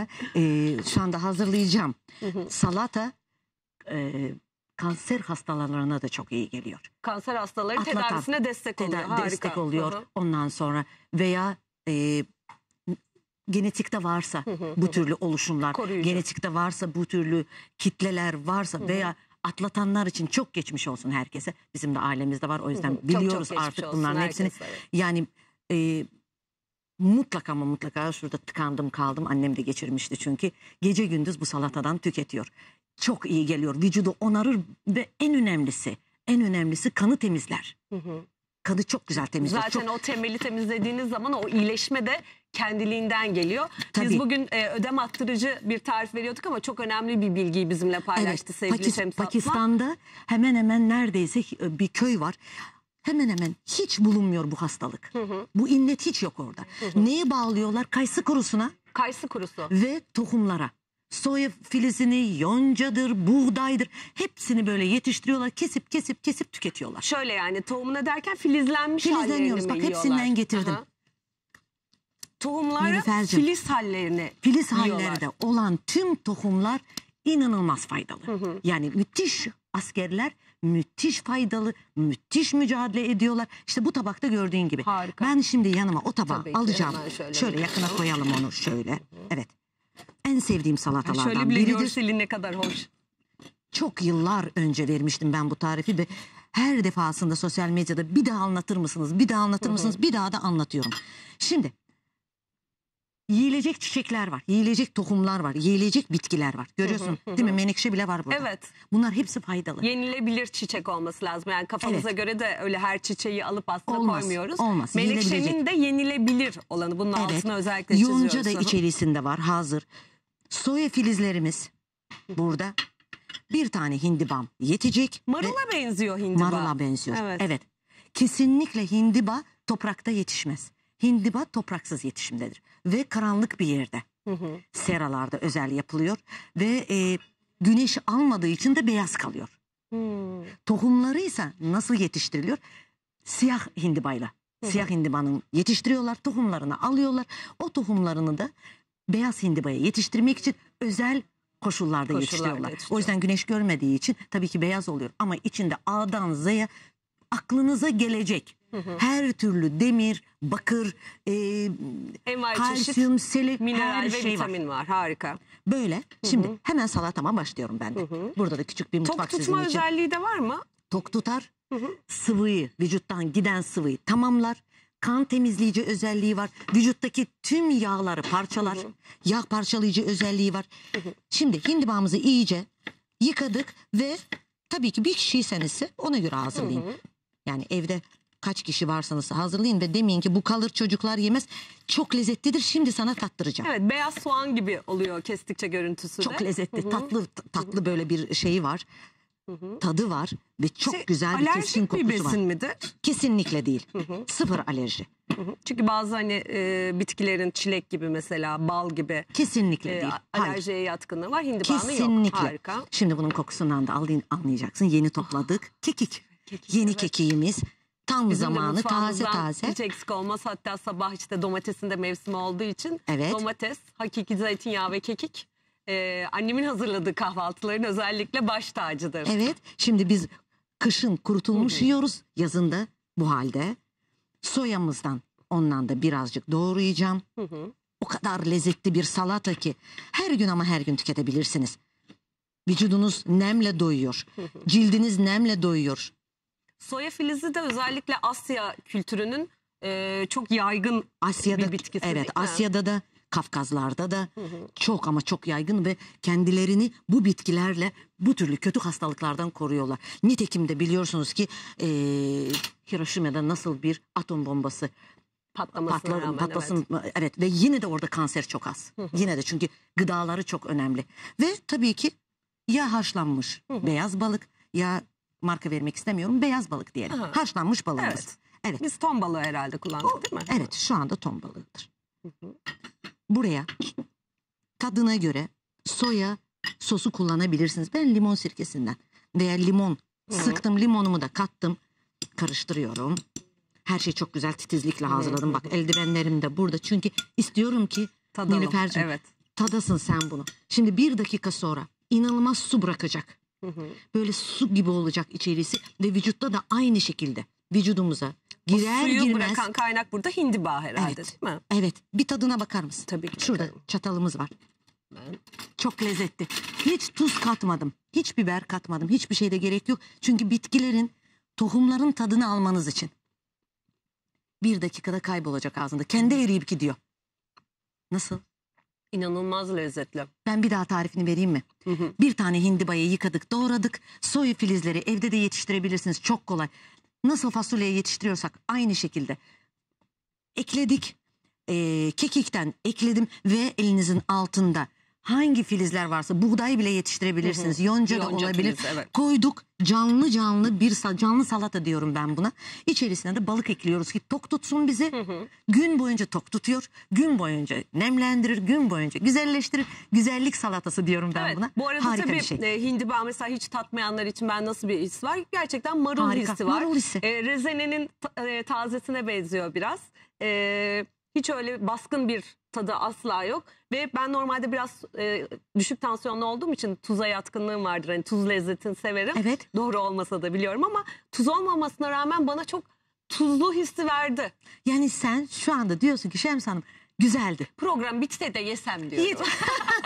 da e, şu anda hazırlayacağım. Salata e, kanser hastalarına da çok iyi geliyor. Kanser hastaları Atlatan, tedavisine destek oluyor. Teda Harika. Destek oluyor Hı -hı. ondan sonra veya e, genetikte varsa bu türlü oluşumlar, Koruyucu. genetikte varsa bu türlü kitleler varsa veya atlatanlar için çok geçmiş olsun herkese. Bizim de ailemizde var o yüzden biliyoruz çok, çok artık bunların hepsini. Evet. Yani e, mutlaka ama mutlaka şurada tıkandım kaldım. Annem de geçirmişti çünkü. Gece gündüz bu salatadan tüketiyor. Çok iyi geliyor. Vücudu onarır ve en önemlisi, en önemlisi kanı temizler. Hı hı. Kanı çok güzel temizler. Zaten çok... o temeli temizlediğiniz zaman o iyileşme de kendiliğinden geliyor. Tabii. Biz bugün e, ödem attırıcı bir tarif veriyorduk ama çok önemli bir bilgiyi bizimle paylaştı evet, sevgili Pakis Şems Pakistan'da hemen hemen neredeyse e, bir köy var hemen hemen hiç bulunmuyor bu hastalık. Hı hı. Bu innet hiç yok orada. Hı hı. Neye bağlıyorlar? Kayısı kurusuna. Kayısı kurusu. Ve tohumlara. Soya filizini, yoncadır, buğdaydır. Hepsini böyle yetiştiriyorlar. Kesip kesip kesip tüketiyorlar. Şöyle yani tohumuna derken filizlenmiş Filizleniyoruz. Bak yiyorlar. hepsinden getirdim. Aha. Tohumlara filiz hallerini Filiz yiyorlar. olan tüm tohumlar inanılmaz faydalı. Hı hı. Yani müthiş askerler müthiş faydalı, müthiş mücadele ediyorlar. İşte bu tabakta gördüğün gibi. Harika. Ben şimdi yanıma o tabağı Tabii alacağım. Şöyle, şöyle yakına koyalım onu şöyle. Evet. En sevdiğim salatalardan Şöyle bile biridir. görseli ne kadar hoş. Çok yıllar önce vermiştim ben bu tarifi ve her defasında sosyal medyada bir daha anlatır mısınız, bir daha anlatır mısınız, bir daha da anlatıyorum. Şimdi yiyilecek çiçekler var, yiyilecek tohumlar var, yiyilecek bitkiler var. Görüyorsun değil mi? Menekşe bile var burada. Evet. Bunlar hepsi faydalı. Yenilebilir çiçek olması lazım. Yani kafamıza Evet. göre de öyle her çiçeği alıp aslında Olmaz, koymuyoruz. olmaz. Menekşenin de yenilebilir olanı. Bunun altına özellikle çiziyoruz. Yonca da içerisinde var hazır. Soya filizlerimiz burada. Bir tane hindibam yetecek. ve Marula benziyor hindiba. marula benziyor. Evet. Evet. Kesinlikle hindiba toprakta yetişmez. Hindibat topraksız yetişimdedir ve karanlık bir yerde. Hı hı. Seralarda özel yapılıyor ve e, güneş almadığı için de beyaz kalıyor. Hmm. Tohumları ise nasıl yetiştiriliyor? Siyah hindibayla. Hı hı. Siyah hindibanın yetiştiriyorlar, tohumlarını alıyorlar. O tohumlarını da beyaz hindibaya yetiştirmek için özel koşullarda, koşullarda yetiştiriyorlar. Yetiştiriyor. O yüzden güneş görmediği için tabii ki beyaz oluyor. Ama içinde A'dan Z'ye aklınıza gelecek her türlü demir, bakır, e, Envai kalsiyum, çeşit selik mineral her şey var. vitamin var. Harika. Böyle. Şimdi hemen salatama başlıyorum ben de. Burada da küçük bir mutfak Tok tutma özelliği de var mı? Tok tutar. Sıvıyı, vücuttan giden sıvıyı tamamlar. Kan temizleyici özelliği var. Vücuttaki tüm yağları parçalar. Yağ parçalayıcı özelliği var. Şimdi hindibağımızı iyice yıkadık ve tabii ki bir kişiyseniz ona göre hazırlayın. Yani evde kaç kişi varsanız hazırlayın ve demeyin ki bu kalır çocuklar yemez. Çok lezzetlidir şimdi sana tattıracağım. Evet beyaz soğan gibi oluyor kestikçe görüntüsü Çok lezzetli Hı -hı. tatlı tatlı böyle bir şeyi var. Hı -hı. Tadı var ve çok şey, güzel bir kesin kokusu var. Alerjik bir besin midir? Kesinlikle değil. Hı -hı. Sıfır alerji. Hı -hı. Çünkü bazı hani e, bitkilerin çilek gibi mesela bal gibi kesinlikle e, değil. alerjiye Hayır. yatkınlığı var. Hindibanı yok. Harika. Şimdi bunun kokusundan da anlayacaksın. Yeni topladık. Kekik. Kekik, Yeni evet. kekiğimiz Tam Bizim zamanı taze taze. Hiç eksik olmaz. Hatta sabah işte domatesin de mevsimi olduğu için evet. domates, hakiki zeytinyağı ve kekik e, annemin hazırladığı kahvaltıların özellikle baş tacıdır. Evet. Şimdi biz kışın kurutulmuş yiyoruz. Yazında bu halde. Soyamızdan ondan da birazcık doğrayacağım. O kadar lezzetli bir salata ki her gün ama her gün tüketebilirsiniz. Vücudunuz nemle doyuyor. Cildiniz nemle doyuyor. Soya filizi de özellikle Asya kültürünün e, çok yaygın Asya'da bir bitkisi. Evet, Asya'da da Kafkazlarda da hı hı. çok ama çok yaygın ve kendilerini bu bitkilerle bu türlü kötü hastalıklardan koruyorlar. Nitekim de biliyorsunuz ki e, Hiroşima'da nasıl bir atom bombası patlamasına patlar, rağmen, patlasın, evet. evet ve yine de orada kanser çok az. Hı hı. Yine de çünkü gıdaları çok önemli. Ve tabii ki ya haşlanmış hı hı. beyaz balık ya marka vermek istemiyorum. Beyaz balık diyelim. Aha. Haşlanmış balığımız. Evet. evet. Biz ton balığı herhalde kullandık değil mi? Evet şu anda ton balığıdır. Buraya tadına göre soya sosu kullanabilirsiniz. Ben limon sirkesinden veya limon hı sıktım limonumu da kattım karıştırıyorum. Her şeyi çok güzel titizlikle hazırladım. Bak eldivenlerim de burada. Çünkü istiyorum ki Tadalım. Nilüfer'cim evet. tadasın sen bunu. Şimdi bir dakika sonra inanılmaz su bırakacak. Böyle su gibi olacak içerisi ve vücutta da aynı şekilde vücudumuza girer Bu suyu girmez. bırakan kaynak burada hindiba herhalde evet. değil mi? Evet. Bir tadına bakar mısın? Tabii ki. Şurada bakalım. çatalımız var. Ben... Çok lezzetli. Hiç tuz katmadım. Hiç biber katmadım. Hiçbir şeyde gerek yok. Çünkü bitkilerin, tohumların tadını almanız için. Bir dakikada kaybolacak ağzında. Kendi eriyip gidiyor. Nasıl? İnanılmaz lezzetli. Ben bir daha tarifini vereyim mi? Hı hı. Bir tane hindibayı yıkadık, doğradık. Soyu filizleri evde de yetiştirebilirsiniz. Çok kolay. Nasıl fasulyeyi yetiştiriyorsak aynı şekilde. Ekledik. Ee, kekikten ekledim ve elinizin altında hangi filizler varsa buğday bile yetiştirebilirsiniz. Hı hı. Yonca, Yonca da olabilir. Filiz, evet. Koyduk canlı canlı bir canlı salata diyorum ben buna. İçerisine de balık ekliyoruz ki tok tutsun bizi. Hı hı. Gün boyunca tok tutuyor. Gün boyunca nemlendirir. Gün boyunca güzelleştirir. Güzellik salatası diyorum ben evet, buna. Bu arada Harika tabii şey. e, hindiba mesela hiç tatmayanlar için ben nasıl bir his var? Gerçekten marul Harika. hissi var. Marul hissi. E, rezenenin e, tazesine benziyor biraz. E, hiç öyle baskın bir tadı asla yok. Ve ben normalde biraz e, düşük tansiyonlu olduğum için tuza yatkınlığım vardır. Hani tuz lezzetini severim. Evet. Doğru olmasa da biliyorum ama tuz olmamasına rağmen bana çok tuzlu hissi verdi. Yani sen şu anda diyorsun ki Şems Hanım güzeldi. Program bitse de yesem diyorum.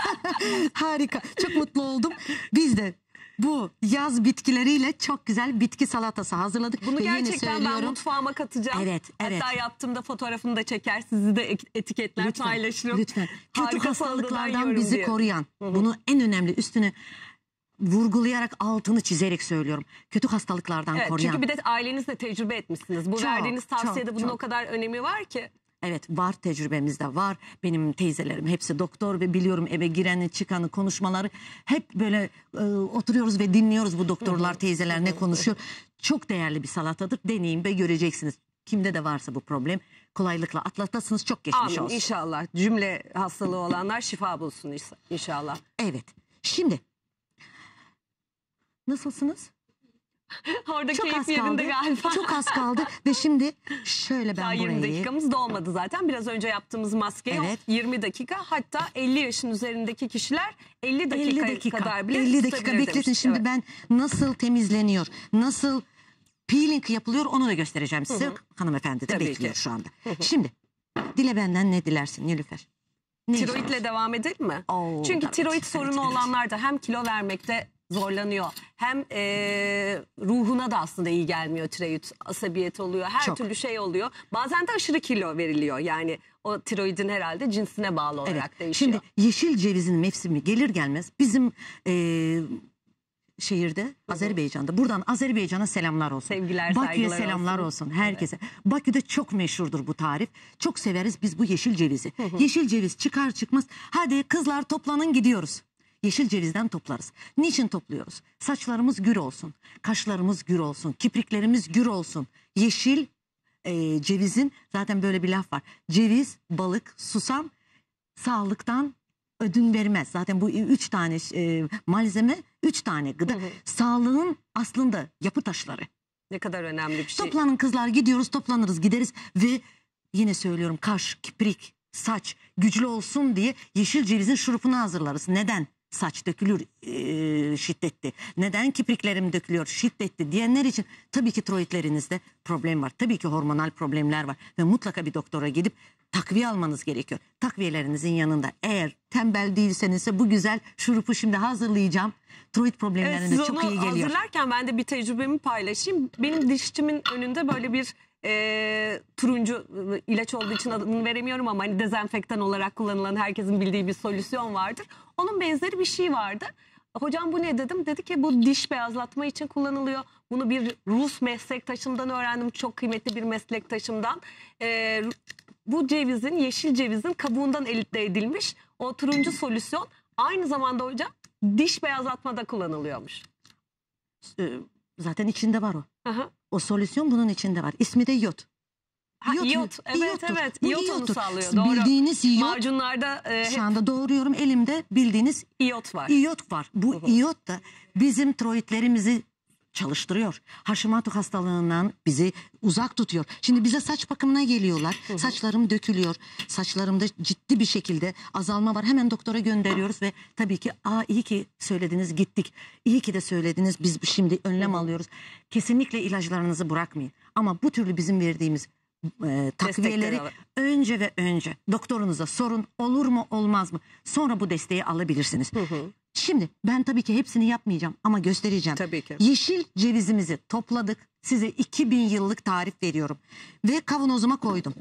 Harika. Çok mutlu oldum. Biz de bu yaz bitkileriyle çok güzel bitki salatası hazırladık. Bunu Ve gerçekten ben mutfağıma katacağım. Evet, evet. Hatta yaptığımda fotoğrafını da çeker, sizi de etiketler Lütfen, paylaşırım. Lütfen. Kötü hastalıklardan bizi diye. koruyan. Hı hı. Bunu en önemli Üstünü vurgulayarak altını çizerek söylüyorum. Kötü hastalıklardan Evet, koruyan. çünkü bir de ailenizle tecrübe etmişsiniz. Bu Çok, verdiğiniz tavsiyede çok, bunun çok. o kadar önemi var ki. Evet var tecrübemizde var. Benim teyzelerim hepsi doktor ve biliyorum eve gireni çıkanı konuşmaları hep böyle e, oturuyoruz ve dinliyoruz bu doktorlar teyzeler ne konuşuyor. Çok değerli bir salatadır. Deneyin ve göreceksiniz. Kimde de varsa bu problem kolaylıkla atlatasınız. Çok geçmiş Amin, olsun. İnşallah cümle hastalığı olanlar şifa bulsun inşallah. Evet. Şimdi nasılsınız? Orada çok keyif az yerinde kaldı. galiba. Çok az kaldı ve şimdi şöyle ben Daha 20 burayı... dakikamız dolmadı zaten. Biraz önce yaptığımız maske evet. 20 dakika hatta 50 yaşın üzerindeki kişiler 50 dakika, 50 dakika kadar bile 50 dakika bekletin. Demiştik. Şimdi evet. ben nasıl temizleniyor, nasıl peeling yapılıyor onu da göstereceğim size. Hı hı. Hanımefendi de Tabii bekliyor ki. şu anda. Hı hı. Şimdi dile benden ne dilersin Nilüfer? tiroidle devam edelim mi? Oo, Çünkü tiroid sorunu olanlar da hem kilo vermekte zorlanıyor. Hem e, ruhuna da aslında iyi gelmiyor tiroid. Asabiyet oluyor. Her Çok. türlü şey oluyor. Bazen de aşırı kilo veriliyor. Yani o tiroidin herhalde cinsine bağlı olarak evet. değişiyor. Şimdi yeşil cevizin mevsimi gelir gelmez bizim e, şehirde Azerbaycan'da. Buradan Azerbaycan'a selamlar olsun. Sevgiler, Bakü'ye selamlar olsun, olsun herkese. Evet. Bakü'de çok meşhurdur bu tarif. Çok severiz biz bu yeşil cevizi. Yeşil ceviz çıkar çıkmaz hadi kızlar toplanın gidiyoruz yeşil cevizden toplarız. Niçin topluyoruz? Saçlarımız gür olsun, kaşlarımız gür olsun, kipriklerimiz gür olsun. Yeşil e, cevizin zaten böyle bir laf var. Ceviz, balık, susam sağlıktan ödün vermez. Zaten bu üç tane e, malzeme, üç tane gıda. Hı hı. Sağlığın aslında yapı taşları. Ne kadar önemli bir şey. Toplanın kızlar gidiyoruz, toplanırız, gideriz ve yine söylüyorum kaş, kiprik, saç güçlü olsun diye yeşil cevizin şurupunu hazırlarız. Neden? saç dökülür e, şiddetli. Neden kipriklerim dökülüyor şiddetli diyenler için tabii ki troitlerinizde problem var. Tabii ki hormonal problemler var ve mutlaka bir doktora gidip takviye almanız gerekiyor. Takviyelerinizin yanında eğer tembel değilseniz bu güzel şurupu şimdi hazırlayacağım. Troit problemlerinde evet, çok iyi geliyor. Hazırlarken ben de bir tecrübemi paylaşayım. Benim dişçimin önünde böyle bir e, turuncu ıı, ilaç olduğu için adını veremiyorum ama hani dezenfektan olarak kullanılan herkesin bildiği bir solüsyon vardır. Onun benzeri bir şey vardı. Hocam bu ne dedim? Dedi ki bu diş beyazlatma için kullanılıyor. Bunu bir Rus meslektaşımdan öğrendim. Çok kıymetli bir meslektaşımdan. Ee, bu cevizin, yeşil cevizin kabuğundan elde edilmiş o turuncu solüsyon aynı zamanda hocam diş beyazlatmada kullanılıyormuş. Zaten içinde var o. Aha. O solüsyon bunun içinde var. İsmi de yot. Ha, yot, yot. Evet evet. Bu yot iyottur. onu sallıyor. Doğru. Bildiğiniz iyot. Macunlarda e, Şu anda doğruyorum elimde bildiğiniz iyot var. İyot var. Bu uh -huh. iyot da bizim troitlerimizi çalıştırıyor. Hashimoto hastalığından bizi uzak tutuyor. Şimdi bize saç bakımına geliyorlar. Saçlarım dökülüyor. Saçlarımda ciddi bir şekilde azalma var. Hemen doktora gönderiyoruz ve tabii ki aa iyi ki söylediniz gittik. İyi ki de söylediniz biz şimdi önlem alıyoruz. Kesinlikle ilaçlarınızı bırakmayın. Ama bu türlü bizim verdiğimiz e, takviyeleri önce ve önce doktorunuza sorun olur mu olmaz mı? Sonra bu desteği alabilirsiniz. Hı hı. Şimdi ben tabii ki hepsini yapmayacağım ama göstereceğim. Tabii ki. Yeşil cevizimizi topladık. Size 2000 yıllık tarif veriyorum. Ve kavanozuma koydum.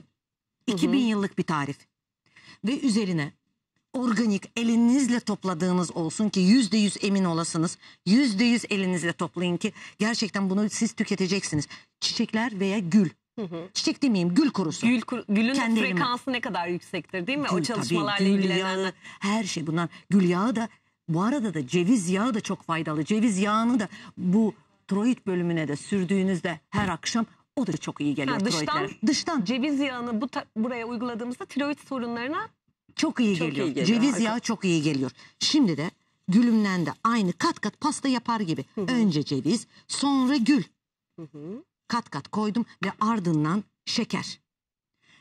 2000 hı hı. yıllık bir tarif. Ve üzerine organik elinizle topladığınız olsun ki yüzde yüz emin olasınız. Yüzde yüz elinizle toplayın ki gerçekten bunu siz tüketeceksiniz. Çiçekler veya gül. Hı hı. Çiçek demeyeyim gül kurusu. Gül, gülün Kendi frekansı elime. ne kadar yüksektir değil mi? Gül, o çalışmalarla tabii, ilgilenen. her şey bunlar. Gül yağı da bu arada da ceviz yağı da çok faydalı. Ceviz yağını da bu tiroid bölümüne de sürdüğünüzde her akşam o da çok iyi geliyor ha, dıştan, Dıştan ceviz yağını bu buraya uyguladığımızda tiroid sorunlarına çok iyi, çok geliyor. iyi geliyor. Ceviz Harika. yağı çok iyi geliyor. Şimdi de gülümden de aynı kat kat pasta yapar gibi. Hı -hı. Önce ceviz, sonra gül. Hı -hı. Kat kat koydum ve ardından şeker.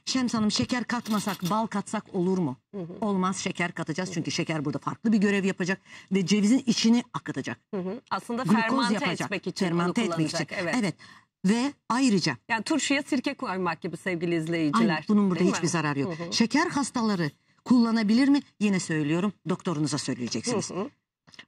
Şems Hanım şeker katmasak bal katsak olur mu? Hı hı. Olmaz şeker katacağız çünkü şeker burada farklı bir görev yapacak ve cevizin içini akıtacak. Hı hı. Aslında Glukoz fermante yapacak. etmek için fermante onu etmek için. Evet. evet. Ve ayrıca... Yani turşuya sirke koymak gibi sevgili izleyiciler. Aynen, bunun burada hiçbir zararı yok. Hı hı. Şeker hastaları kullanabilir mi? Yine söylüyorum doktorunuza söyleyeceksiniz. Hı hı.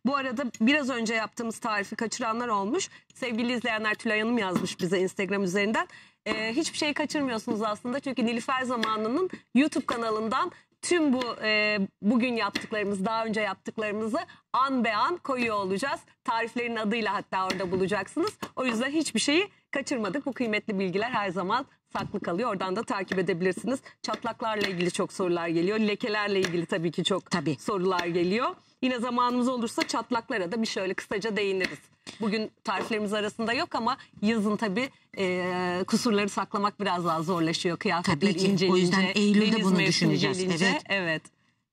Bu arada biraz önce yaptığımız tarifi kaçıranlar olmuş. Sevgili izleyenler Tülay Hanım yazmış bize Instagram üzerinden. E, hiçbir şey kaçırmıyorsunuz aslında çünkü Nilüfer Zamanı'nın YouTube kanalından tüm bu e, bugün yaptıklarımız, daha önce yaptıklarımızı an be an koyuyor olacağız. Tariflerin adıyla hatta orada bulacaksınız. O yüzden hiçbir şeyi kaçırmadık. Bu kıymetli bilgiler her zaman saklı kalıyor. Oradan da takip edebilirsiniz. Çatlaklarla ilgili çok sorular geliyor. Lekelerle ilgili tabii ki çok tabii. sorular geliyor. Yine zamanımız olursa çatlaklara da bir şöyle kısaca değiniriz. Bugün tariflerimiz arasında yok ama yazın tabii e, kusurları saklamak biraz daha zorlaşıyor. Kıyafetler tabii ki. incelince, o yüzden Eylül'de bunu düşüneceğiz. Evet. evet.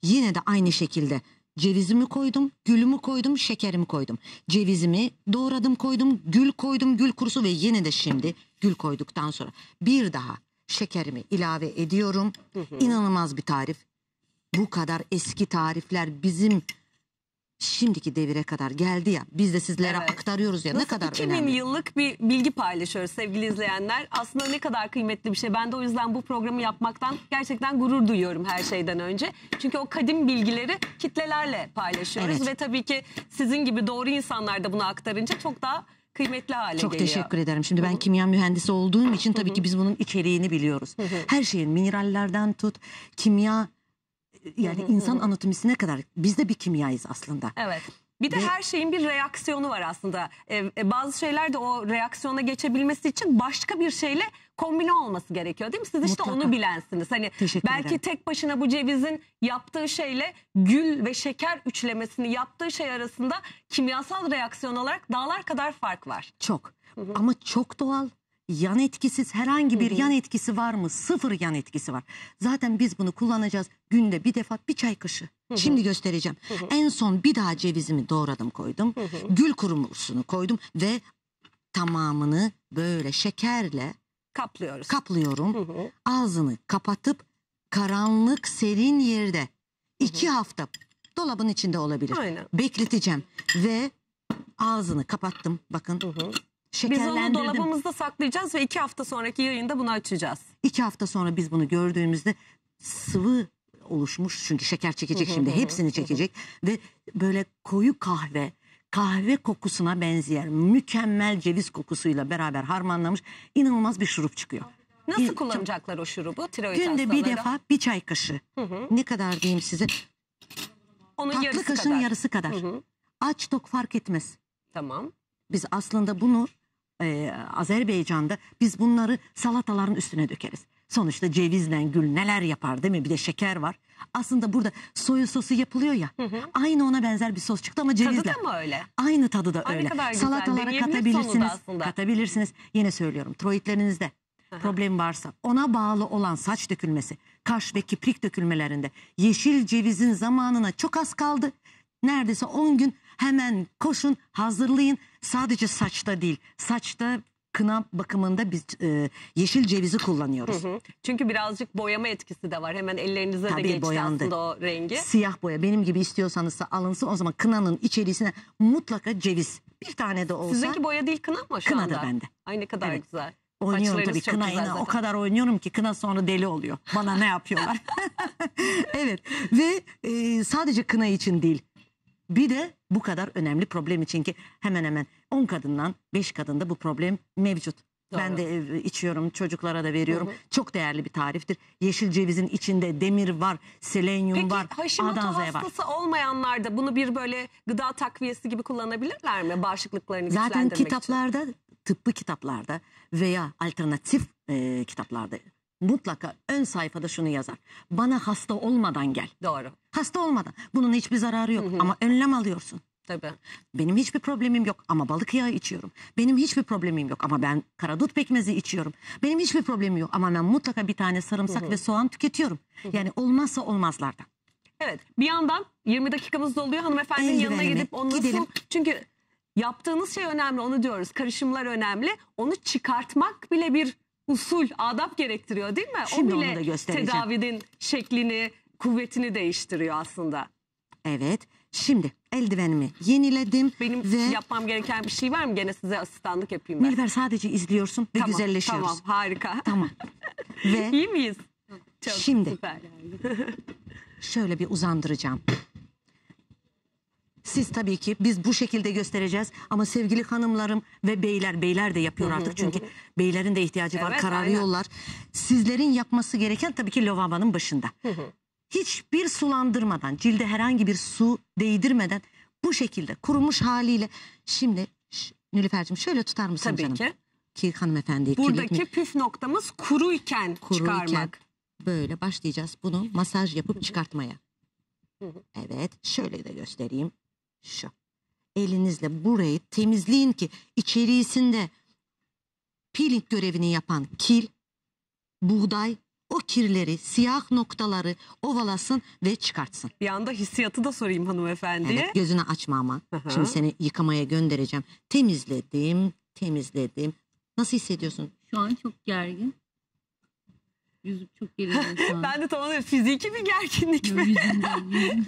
Yine de aynı şekilde Cevizimi koydum, gülümü koydum, şekerimi koydum. Cevizimi doğradım koydum, gül koydum, gül kurusu ve yine de şimdi gül koyduktan sonra bir daha şekerimi ilave ediyorum. İnanılmaz bir tarif. Bu kadar eski tarifler bizim şimdiki devire kadar geldi ya biz de sizlere Evet. aktarıyoruz ya Nasıl ne kadar 2000 önemli. yıllık bir bilgi paylaşıyoruz sevgili izleyenler. Aslında ne kadar kıymetli bir şey. Ben de o yüzden bu programı yapmaktan gerçekten gurur duyuyorum her şeyden önce. Çünkü o kadim bilgileri kitlelerle paylaşıyoruz Evet. ve tabii ki sizin gibi doğru insanlar da bunu aktarınca çok daha kıymetli hale Çok geliyor. teşekkür ederim. Şimdi ben kimya mühendisi olduğum için tabii ki biz bunun içeriğini biliyoruz. Her şeyin minerallerden tut, kimya yani insan ne kadar biz de bir kimyayız aslında. Evet. Bir de her şeyin bir reaksiyonu var aslında. Ee, bazı şeyler de o reaksiyona geçebilmesi için başka bir şeyle kombine olması gerekiyor değil mi? Siz işte Mutlaka. onu bilensiniz. Hani belki tek başına bu cevizin yaptığı şeyle gül ve şeker üçlemesini yaptığı şey arasında kimyasal reaksiyon olarak dağlar kadar fark var. Çok. Hı hı. Ama çok doğal, yan etkisiz herhangi bir yan etkisi var mı? Sıfır yan etkisi var. Zaten biz bunu kullanacağız günde bir defa bir çay kaşığı. Şimdi göstereceğim. En son bir daha cevizimi doğradım koydum. Gül kurumusunu koydum ve tamamını böyle şekerle kaplıyoruz. Kaplıyorum. Ağzını kapatıp karanlık serin yerde iki hafta dolabın içinde olabilir. Aynen. Bekleteceğim ve ağzını kapattım. Bakın. Biz onu dolabımızda saklayacağız ve iki hafta sonraki yayında bunu açacağız. İki hafta sonra biz bunu gördüğümüzde sıvı oluşmuş çünkü şeker çekecek şimdi hepsini çekecek ve böyle koyu kahve kahve kokusuna benzeyen mükemmel ceviz kokusuyla beraber harmanlamış inanılmaz bir şurup çıkıyor. Nasıl kullanacaklar o şurubu tiroid Günde bir defa bir çay kaşığı. Ne kadar diyeyim size? Onun Tatlı yarısı kaşığın kadar. yarısı kadar. Aç tok fark etmez. Tamam. Biz aslında bunu e, Azerbaycan'da biz bunları salataların üstüne dökeriz. Sonuçta cevizle gül neler yapar değil mi? Bir de şeker var. Aslında burada soya sosu yapılıyor ya. Hı hı. Aynı ona benzer bir sos çıktı ama cevizle. Tadı da mı öyle? Aynı tadı da Aynı öyle. Salatalara katabilirsiniz. Katabilirsiniz. Yine söylüyorum. Troitlerinizde problem varsa ona bağlı olan saç dökülmesi, kaş ve kiprik dökülmelerinde yeşil cevizin zamanına çok az kaldı. Neredeyse 10 gün Hemen koşun hazırlayın sadece saçta değil saçta kına bakımında biz e, yeşil cevizi kullanıyoruz. Hı hı. Çünkü birazcık boyama etkisi de var. Hemen ellerinize Tabii de geçti boyandı. aslında o rengi. Siyah boya benim gibi istiyorsanız da alınsın. O zaman kınanın içerisine mutlaka ceviz bir tane de olsa. Sizinki boya değil kına mı şu kına anda? da bende. Aynı kadar evet. güzel. Oynuyorum tabii kına yine o kadar oynuyorum ki kına sonra deli oluyor. Bana ne yapıyorlar? evet ve e, sadece kına için değil bir de bu kadar önemli problem için ki hemen hemen 10 kadından 5 kadında bu problem mevcut. Doğru. Ben de e, içiyorum, çocuklara da veriyorum. Hı hı. Çok değerli bir tariftir. Yeşil cevizin içinde demir var, selenyum Peki, var, Hashimoto adanzaya var. hastası olmayanlar da bunu bir böyle gıda takviyesi gibi kullanabilirler mi? Bağışıklıklarını Zaten güçlendirmek kitaplarda, için. tıbbi kitaplarda veya alternatif e, kitaplarda mutlaka ön sayfada şunu yazar. Bana hasta olmadan gel. Doğru. Hasta olmadan. Bunun hiçbir zararı yok ama önlem alıyorsun. Tabii. Benim hiçbir problemim yok ama balık yağı içiyorum. Benim hiçbir problemim yok ama ben karadut pekmezi içiyorum. Benim hiçbir problemim yok ama ben mutlaka bir tane sarımsak ve soğan tüketiyorum. Yani olmazsa olmazlardan. Evet bir yandan 20 dakikamız doluyor hanımefendinin Eldivenimi, yanına gidip onu gidelim. Nasıl... Çünkü yaptığınız şey önemli onu diyoruz. Karışımlar önemli. Onu çıkartmak bile bir usul, adap gerektiriyor değil mi? Şimdi o bile tedavinin şeklini, kuvvetini değiştiriyor aslında. Evet. Şimdi eldivenimi yeniledim. Benim ve... yapmam gereken bir şey var mı? Gene size asistanlık yapayım ben. Nilver sadece izliyorsun ve tamam, güzelleşiyoruz. Tamam harika. Tamam. ve... İyi miyiz? Çok Şimdi süper. şöyle bir uzandıracağım. Siz tabii ki biz bu şekilde göstereceğiz ama sevgili hanımlarım ve beyler beyler de yapıyor artık çünkü beylerin de ihtiyacı var evet, kararıyorlar. Aynen. Sizlerin yapması gereken tabii ki lavabanın başında. Hiçbir sulandırmadan cilde herhangi bir su değdirmeden bu şekilde kurumuş haliyle şimdi Nilüfer'cim şöyle tutar mısın tabii canım? Tabii ki ki hanımefendi. Buradaki püf noktamız kuruyken, kuruyken çıkarmak. Böyle başlayacağız bunu masaj yapıp çıkartmaya. evet şöyle de göstereyim şu. Elinizle burayı temizleyin ki içerisinde peeling görevini yapan kil, buğday o kirleri, siyah noktaları ovalasın ve çıkartsın. Bir anda hissiyatı da sorayım hanımefendiye. Evet, gözünü açma ama. Aha. Şimdi seni yıkamaya göndereceğim. Temizledim, temizledim. Nasıl hissediyorsun? Şu an çok gergin yüzüp çok gerildim ben de tamam fiziki bir gerginlik mi?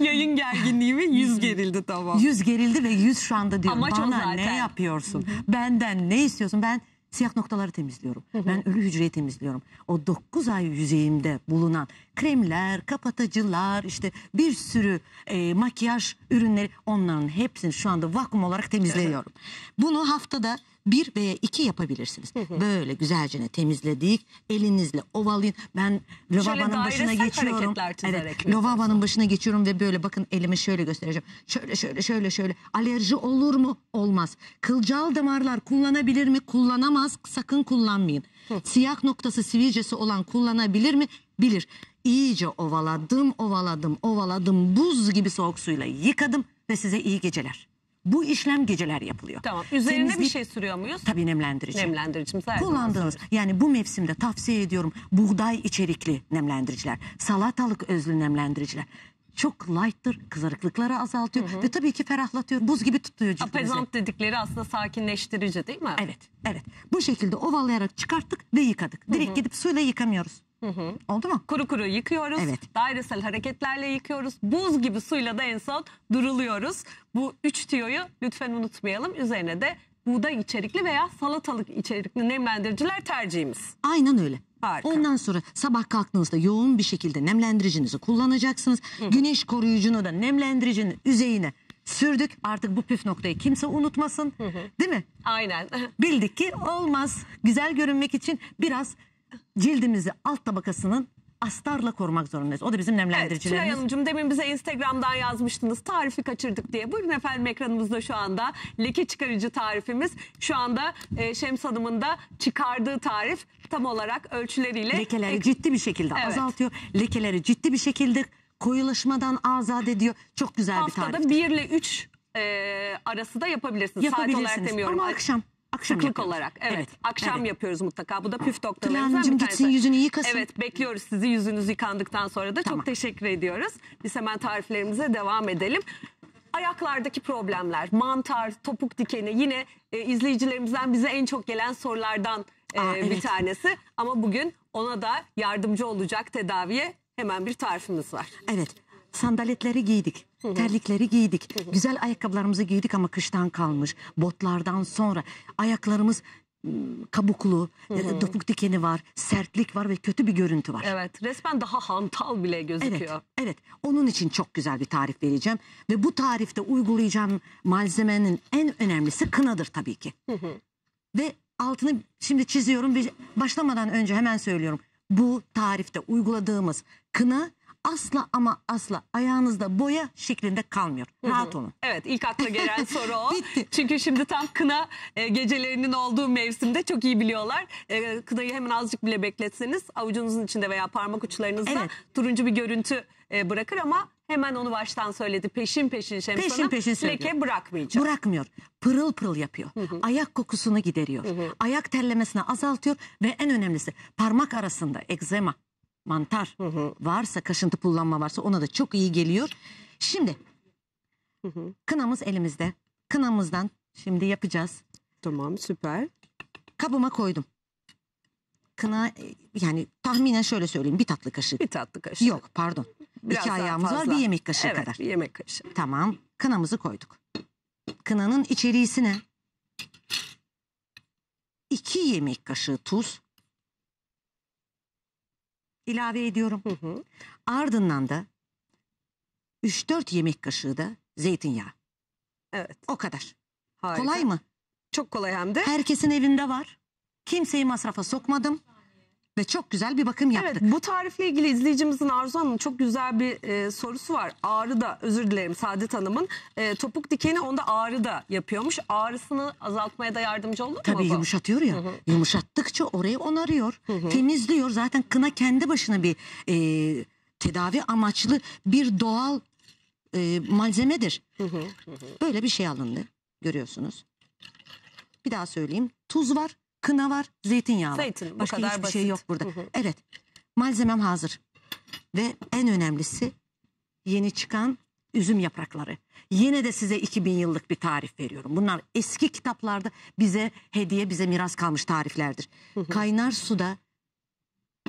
Yayın gerginliği mi? Yüz gerildi tamam. Yüz gerildi ve yüz şu anda diyorum. Amaç Bana ne yapıyorsun? Benden ne istiyorsun? Ben siyah noktaları temizliyorum. Ben ölü hücreyi temizliyorum. O 9 ay yüzeyimde bulunan kremler, kapatıcılar, işte bir sürü e, makyaj ürünleri onların hepsini şu anda vakum olarak temizliyorum. Bunu haftada bir veya iki yapabilirsiniz. Böyle güzelce temizledik. Elinizle ovalayın. Ben lavabanın başına geçiyorum. Evet, lavabanın başına geçiyorum ve böyle bakın elimi şöyle göstereceğim. Şöyle şöyle şöyle şöyle. Alerji olur mu? Olmaz. Kılcal damarlar kullanabilir mi? Kullanamaz. Sakın kullanmayın. Siyah noktası sivilcesi olan kullanabilir mi? Bilir. İyice ovaladım, ovaladım, ovaladım. Buz gibi soğuk suyla yıkadım ve size iyi geceler. Bu işlem geceler yapılıyor. Tamam. Üzerine Temizlik, bir şey sürüyor muyuz? Tabii nemlendirici. Nemlendiricimiz Kullandığınız yani bu mevsimde tavsiye ediyorum buğday içerikli nemlendiriciler, salatalık özlü nemlendiriciler çok light'tır. Kızarıklıkları azaltıyor hı hı. ve tabii ki ferahlatıyor. Buz gibi tutuyor cildimizi. Apezant dedikleri aslında sakinleştirici değil mi? Evet. Evet. Bu şekilde ovalayarak çıkarttık ve yıkadık. Direkt hı hı. gidip suyla yıkamıyoruz. Hı hı. Oldu mu? Kuru kuru yıkıyoruz. Evet. Dairesel hareketlerle yıkıyoruz. Buz gibi suyla da en son duruluyoruz. Bu üç tüyoyu lütfen unutmayalım. Üzerine de buğday içerikli veya salatalık içerikli nemlendiriciler tercihimiz. Aynen öyle. Harika. Ondan sonra sabah kalktığınızda yoğun bir şekilde nemlendiricinizi kullanacaksınız. Hı hı. Güneş koruyucunu da nemlendiricinin üzerine sürdük. Artık bu püf noktayı kimse unutmasın. Hı hı. Değil mi? Aynen. Bildik ki olmaz. Güzel görünmek için biraz cildimizi alt tabakasının astarla korumak zorundayız. O da bizim nemlendiricilerimiz. Evet, Tülay Hanımcığım demin bize Instagram'dan yazmıştınız tarifi kaçırdık diye. Buyurun efendim ekranımızda şu anda leke çıkarıcı tarifimiz. Şu anda e, Şems Hanım'ın da çıkardığı tarif tam olarak ölçüleriyle. Lekeleri ek... ciddi bir şekilde evet. azaltıyor. Lekeleri ciddi bir şekilde koyulaşmadan azat ediyor. Çok güzel Haftada bir tarif. Haftada 1 ile 3 e, arası da yapabilirsiniz. Yapabilirsiniz Saat olarak demiyorum. ama akşam. Akşam Şıklık olarak evet. evet. Akşam evet. yapıyoruz mutlaka. Bu da püf noktalarımızdan bir tanesi. gitsin yüzünü yıkasın. Evet bekliyoruz sizi yüzünüz yıkandıktan sonra da tamam. çok teşekkür ediyoruz. Biz hemen tariflerimize devam edelim ayaklardaki problemler, mantar, topuk dikeni yine e, izleyicilerimizden bize en çok gelen sorulardan e, Aa, evet. bir tanesi. Ama bugün ona da yardımcı olacak tedaviye hemen bir tarifimiz var. Evet sandaletleri giydik. Terlikleri giydik. Güzel ayakkabılarımızı giydik ama kıştan kalmış. Botlardan sonra ayaklarımız ıı, kabuklu, Hı-hı. E, topuk dikeni var, sertlik var ve kötü bir görüntü var. Evet, resmen daha hantal bile gözüküyor. Evet, evet. Onun için çok güzel bir tarif vereceğim ve bu tarifte uygulayacağım malzemenin en önemlisi kınadır tabii ki. Ve altını şimdi çiziyorum ve başlamadan önce hemen söylüyorum. Bu tarifte uyguladığımız kına asla ama asla ayağınızda boya şeklinde kalmıyor. Rahat olun. Evet ilk akla gelen soru o. Bitti. Çünkü şimdi tam kına e, gecelerinin olduğu mevsimde çok iyi biliyorlar. E, kınayı hemen azıcık bile bekletseniz avucunuzun içinde veya parmak uçlarınızda Evet. turuncu bir görüntü e, bırakır ama hemen onu baştan söyledi. Peşin peşin Şems Peşin peşin leke bırakmayacak. Bırakmıyor. Pırıl pırıl yapıyor. Ayak kokusunu gideriyor. Ayak terlemesini azaltıyor ve en önemlisi parmak arasında egzema mantar hı hı. varsa kaşıntı pullanma varsa ona da çok iyi geliyor. Şimdi hı hı. kınamız elimizde. Kınamızdan şimdi yapacağız. Tamam süper. Kabıma koydum. Kına yani tahminen şöyle söyleyeyim bir tatlı kaşığı. Bir tatlı kaşığı. Yok pardon. Biraz İki ayağımız fazla. var bir yemek kaşığı evet, kadar. Evet bir yemek kaşığı. Tamam kınamızı koyduk. Kınanın içeriği iki yemek kaşığı tuz, ilave ediyorum. Hı hı. Ardından da 3-4 yemek kaşığı da zeytinyağı. Evet. O kadar. Harika. Kolay mı? Çok kolay hem de. Herkesin evinde var. Kimseyi masrafa sokmadım ve çok güzel bir bakım yaptı. Evet bu tarifle ilgili izleyicimizin Arzu Hanım'ın çok güzel bir e, sorusu var. Ağrı da. özür dilerim Saadet Hanım'ın e, topuk dikeni onda ağrıda yapıyormuş. Ağrısını azaltmaya da yardımcı oldu mu? Tabii bu? yumuşatıyor ya. Hı hı. Yumuşattıkça orayı onarıyor. Hı hı. Temizliyor zaten kına kendi başına bir e, tedavi amaçlı bir doğal e, malzemedir. Hı hı. Hı Böyle bir şey alındı görüyorsunuz. Bir daha söyleyeyim. Tuz var, kına var, zeytinyağı var. Zeytin, Başka kadar hiçbir şey basit. şey yok burada. Hı hı. Evet. Malzemem hazır. Ve en önemlisi yeni çıkan üzüm yaprakları. Yine de size 2000 yıllık bir tarif veriyorum. Bunlar eski kitaplarda bize hediye, bize miras kalmış tariflerdir. Hı hı. Kaynar suda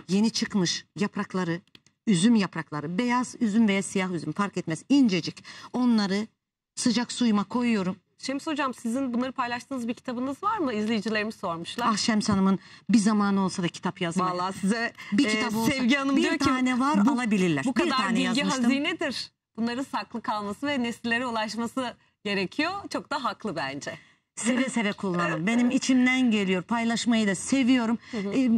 yeni çıkmış yaprakları, üzüm yaprakları, beyaz üzüm veya siyah üzüm fark etmez incecik onları sıcak suyuma koyuyorum. Şems Hocam sizin bunları paylaştığınız bir kitabınız var mı? İzleyicilerimiz sormuşlar. Ah Şems Hanım'ın bir zamanı olsa da kitap yazmaya. Valla size bir e, olsa, Sevgi Hanım bir diyor tane var bu, alabilirler. Bu kadar bir bilgi hazinedir. Bunların saklı kalması ve nesillere ulaşması gerekiyor. Çok da haklı bence. Seve seve kullanın. Benim içimden geliyor. Paylaşmayı da seviyorum. Ee,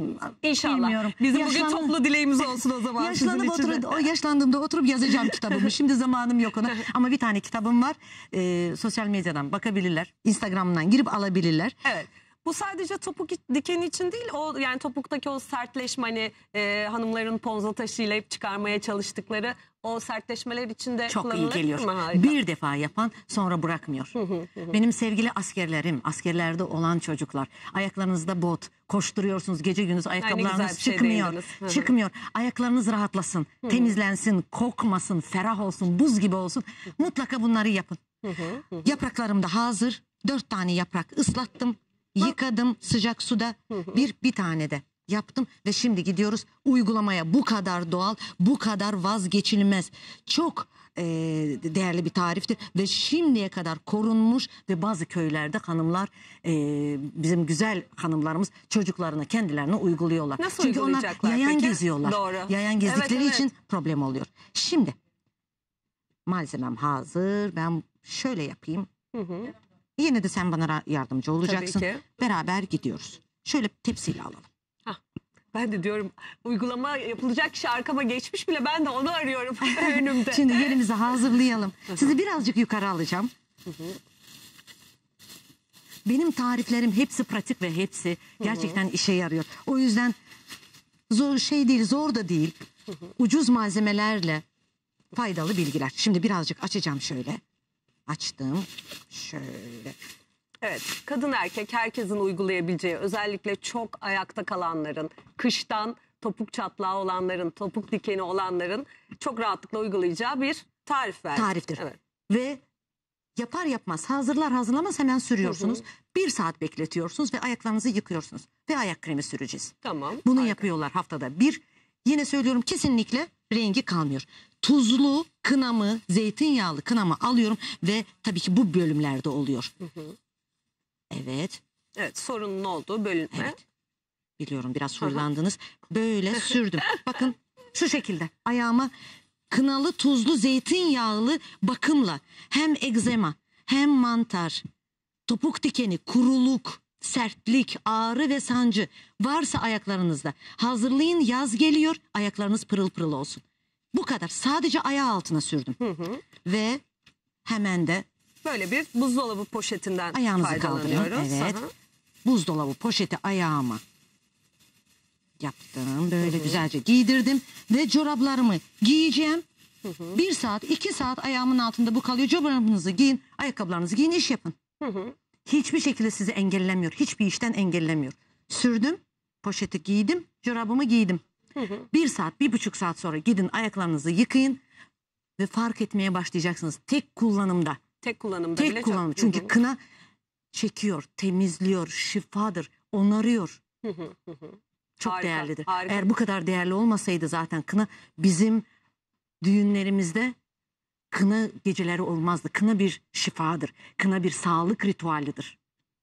İnşallah. Bilmiyorum. Bizim Yaşlan... bugün toplu dileğimiz olsun o zaman Yaşlanıp oturup, o yaşlandığımda oturup yazacağım kitabımı. Şimdi zamanım yok ona. Ama bir tane kitabım var. Ee, sosyal medyadan bakabilirler. Instagram'dan girip alabilirler. Evet. Bu sadece topuk dikeni için değil o yani topuktaki o sertleşme hani e, hanımların ponza taşıyla hep çıkarmaya çalıştıkları o sertleşmeler içinde Çok iyi geliyor. Mı? Bir defa yapan sonra bırakmıyor. Benim sevgili askerlerim, askerlerde olan çocuklar. Ayaklarınızda bot, koşturuyorsunuz gece gündüz ayakkabılarınız şey çıkmıyor. Çıkmıyor. Ayaklarınız rahatlasın, temizlensin, kokmasın, ferah olsun, buz gibi olsun. Mutlaka bunları yapın. Yapraklarım da hazır. Dört tane yaprak ıslattım, yıkadım sıcak suda. Bir bir tane de yaptım ve şimdi gidiyoruz uygulamaya bu kadar doğal bu kadar vazgeçilmez çok e, değerli bir tariftir ve şimdiye kadar korunmuş ve bazı köylerde hanımlar e, bizim güzel hanımlarımız çocuklarına kendilerine uyguluyorlar. Nasıl Çünkü onlar yayan peki? geziyorlar. Doğru. Yayan gezdikleri evet, evet. için problem oluyor. Şimdi malzemem hazır ben şöyle yapayım. Hı hı. Yine de sen bana yardımcı olacaksın. Beraber gidiyoruz. Şöyle tepsiyle alalım. Ben de diyorum uygulama yapılacak şarkıma geçmiş bile ben de onu arıyorum önümde. Şimdi yerimizi hazırlayalım. Sizi birazcık yukarı alacağım. Benim tariflerim hepsi pratik ve hepsi gerçekten işe yarıyor. O yüzden zor şey değil zor da değil. Ucuz malzemelerle faydalı bilgiler. Şimdi birazcık açacağım şöyle. Açtım. Şöyle. Evet, kadın erkek herkesin uygulayabileceği özellikle çok ayakta kalanların, kıştan topuk çatlağı olanların, topuk dikeni olanların çok rahatlıkla uygulayacağı bir tarif verdi. Tariftir. Evet. Ve yapar yapmaz hazırlar hazırlamaz hemen sürüyorsunuz. Hı hı. Bir saat bekletiyorsunuz ve ayaklarınızı yıkıyorsunuz. Ve ayak kremi süreceğiz. Tamam. Bunu harika. yapıyorlar haftada bir. Yine söylüyorum kesinlikle rengi kalmıyor. Tuzlu kınamı, zeytinyağlı kınamı alıyorum ve tabii ki bu bölümlerde oluyor. Hı hı. Evet. Evet sorunun olduğu bölünme. Evet. Biliyorum biraz sorulandınız. Böyle sürdüm. Bakın şu şekilde ayağıma kınalı tuzlu zeytinyağlı bakımla hem egzema hem mantar, topuk dikeni, kuruluk, sertlik, ağrı ve sancı varsa ayaklarınızda hazırlayın yaz geliyor ayaklarınız pırıl pırıl olsun. Bu kadar sadece ayağı altına sürdüm. Hı hı. Ve hemen de böyle bir buzdolabı poşetinden Ayağınızı faydalanıyoruz. kaldırın, evet. Aha. Buzdolabı poşeti ayağıma yaptım. Böyle güzelce giydirdim ve çoraplarımı giyeceğim. Bir saat, iki saat ayağımın altında bu kalıyor. Çorabınızı giyin, ayakkabılarınızı giyin, iş yapın. Hiçbir şekilde sizi engellemiyor. Hiçbir işten engellemiyor. Sürdüm, poşeti giydim, çorabımı giydim. Bir saat, bir buçuk saat sonra gidin ayaklarınızı yıkayın ve fark etmeye başlayacaksınız. Tek kullanımda Tek kullanımda Tek bile kullanım. çok. Çünkü kına çekiyor, temizliyor, şifadır, onarıyor. çok harika, değerlidir. Harika. Eğer bu kadar değerli olmasaydı zaten kına bizim düğünlerimizde kına geceleri olmazdı. Kına bir şifadır. Kına bir sağlık ritüelidir.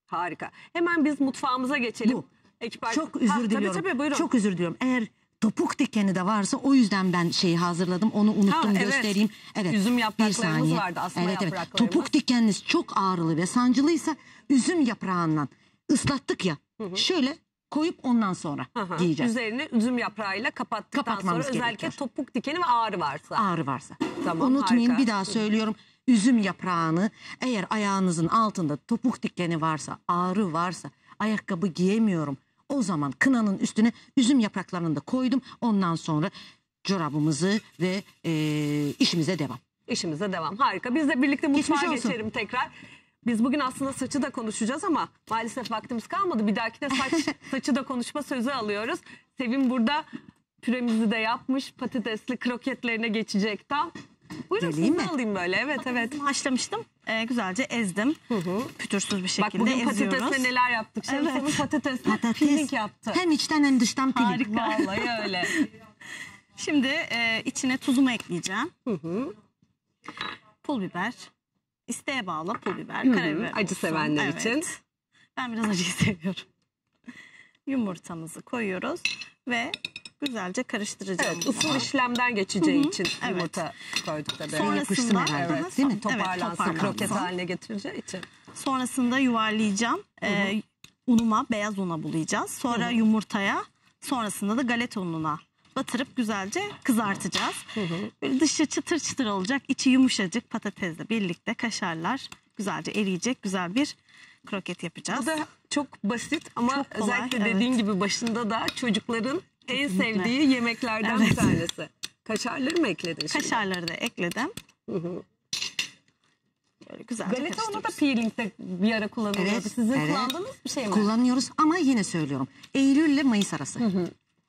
Harika. Hemen biz mutfağımıza geçelim. Bu. Ekipaj... Çok özür ha, diliyorum. Tabii, tabii, buyurun. Çok özür diliyorum. Eğer topuk dikeni de varsa o yüzden ben şeyi hazırladım. Onu unuttum ha, evet. göstereyim. Evet. Üzüm yapraklarımız vardı aslında. evet, evet. Topuk dikeniniz çok ağrılı ve sancılıysa üzüm yaprağından ıslattık ya. Hı hı. Şöyle koyup ondan sonra Aha, giyeceğiz. Üzerine üzüm yaprağıyla kapattıktan Kapatmamız sonra gerekiyor. özellikle topuk dikeni ve ağrı varsa. Ağrı varsa. Tamam, Unutmayın harika. bir daha söylüyorum. Üzüm yaprağını eğer ayağınızın altında topuk dikeni varsa, ağrı varsa, ayakkabı giyemiyorum o zaman kınanın üstüne üzüm yapraklarını da koydum. Ondan sonra çorabımızı ve e, işimize devam. İşimize devam. Harika. Biz de birlikte mutfağa Geçmiş geçelim tekrar. Biz bugün aslında saçı da konuşacağız ama maalesef vaktimiz kalmadı. Bir dahaki de saç, saçı da konuşma sözü alıyoruz. Sevim burada püremizi de yapmış. Patatesli kroketlerine geçecek tam. Buyurun Geleyim mi? alayım böyle. Evet evet. Haşlamıştım. Ee, güzelce ezdim. Hı hı. Pütürsüz bir Bak şekilde bugün patatesle neler yaptık. Şimdi Evet. senin patates, Patates. yaptı. Hem içten hem dıştan pirinç. Harika. Vallahi öyle. Şimdi e, içine tuzumu ekleyeceğim. Hı hı. Pul biber. İsteğe bağlı pul biber, hı. karabiber. Acı olsun. sevenler için. Ben biraz acıyı seviyorum. Yumurtamızı koyuyoruz ve güzelce karıştıracağım. Evet, usul işlemden geçeceği Hı-hı. için evet. yumurta koyduk da böyle. Sonrasında, Yapıştı herhalde evet, değil mi? Toparlansın, evet, kroket haline getireceği için. Sonrasında yuvarlayacağım. Hı -hı. Ee, unuma, beyaz una bulayacağız. Sonra Hı-hı. yumurtaya, sonrasında da galeta ununa batırıp güzelce kızartacağız. Hı hı. dışı çıtır çıtır olacak, içi yumuşacık patatesle birlikte kaşarlar güzelce eriyecek güzel bir kroket yapacağız. Bu da çok basit ama çok kolay, özellikle dediğin evet. gibi başında da çocukların en sevdiği yemeklerden bir tanesi. Kaşarları mı ekledin şimdi? Kaşarları da ekledim. Hı hı. Böyle güzelce Galeta unu da peelingde bir ara kullanılıyordu. Evet, Sizin evet. kullandığınız bir şey mi? Kullanıyoruz ama yine söylüyorum. Eylül ile Mayıs arası.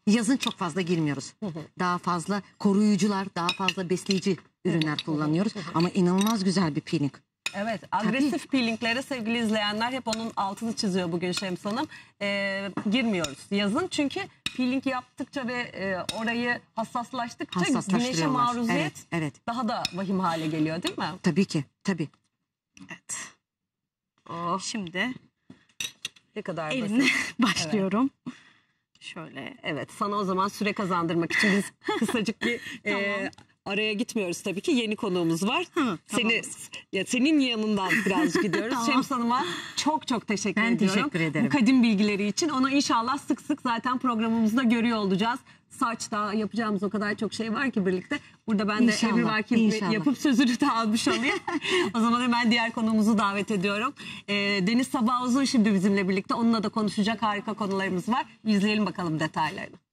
Yazın çok fazla girmiyoruz. Daha fazla koruyucular, daha fazla besleyici ürünler kullanıyoruz. Ama inanılmaz güzel bir peeling Evet agresif peelinglere sevgili izleyenler hep onun altını çiziyor bugün Şems Hanım. Ee, girmiyoruz yazın çünkü peeling yaptıkça ve e, orayı hassaslaştıkça güneşe maruziyet evet, evet. daha da vahim hale geliyor değil mi? Tabii ki tabii. Evet. Oh. Şimdi ne kadar elimle başlıyorum. Evet. Şöyle. Evet sana o zaman süre kazandırmak için biz kısacık bir e, tamam. e, araya gitmiyoruz tabii ki. Yeni konuğumuz var. Hı, Seni ya senin yanından biraz gidiyoruz. tamam. Şems Hanım'a çok çok teşekkür ben ediyorum. teşekkür ederim. Bu kadim bilgileri için. Onu inşallah sık sık zaten programımızda görüyor olacağız. Saçta yapacağımız o kadar çok şey var ki birlikte. Burada ben inşallah, de emrivaki yapıp sözünü de almış olayım. o zaman hemen diğer konuğumuzu davet ediyorum. E, Deniz Sabah Uzun şimdi bizimle birlikte. Onunla da konuşacak harika konularımız var. İzleyelim bakalım detaylarını.